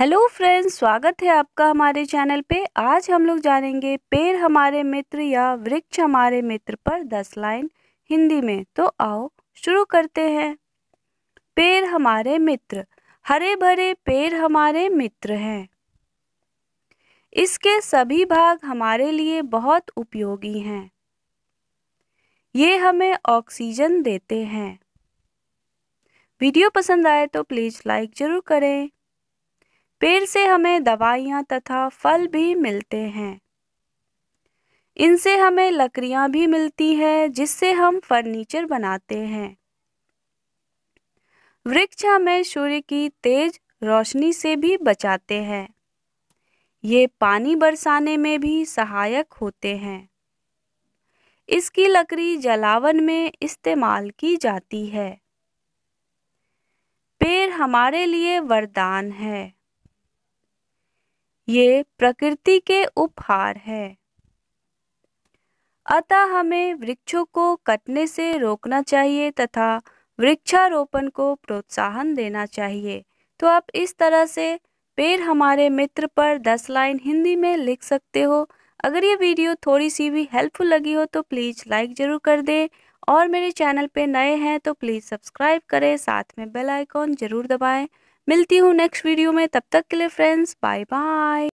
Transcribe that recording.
hello friends स्वागत है आपका हमारे चैनल पे आज हम लोग जानेंगे पेड़ हमारे मित्र या वृक्ष हमारे मित्र पर दस लाइन हिंदी में तो आओ शुरू करते हैं पेड़ हमारे मित्र हरे भरे पेड़ हमारे मित्र हैं इसके सभी भाग हमारे लिए बहुत उपयोगी हैं ये हमें ऑक्सीजन देते हैं वीडियो पसंद आए तो प्लीज़ लाइक ज़रूर करें पेड़ से हमें दवाइयाँ तथा फल भी मिलते हैं इनसे हमें लकड़ियाँ भी मिलती हैं जिससे हम फर्नीचर बनाते हैं वृक्ष हमें सूर्य की तेज रोशनी से भी बचाते हैं ये पानी बरसाने में भी सहायक होते हैं इसकी लकड़ी जलावन में इस्तेमाल की जाती है पेड़ हमारे लिए वरदान है ये प्रकृति के उपहार है अतः हमें वृक्षों को कटने से रोकना चाहिए तथा वृक्षारोपण को प्रोत्साहन देना चाहिए तो आप इस तरह से पेड़ हमारे मित्र पर दस लाइन हिंदी में लिख सकते हो अगर ये वीडियो थोड़ी सी भी हेल्पफुल लगी हो तो प्लीज़ लाइक ज़रूर कर दें और मेरे चैनल पे नए हैं तो प्लीज़ सब्सक्राइब करें साथ में बेल आइकॉन ज़रूर दबाएं मिलती हूँ नेक्स्ट वीडियो में तब तक के लिए फ्रेंड्स बाय बाय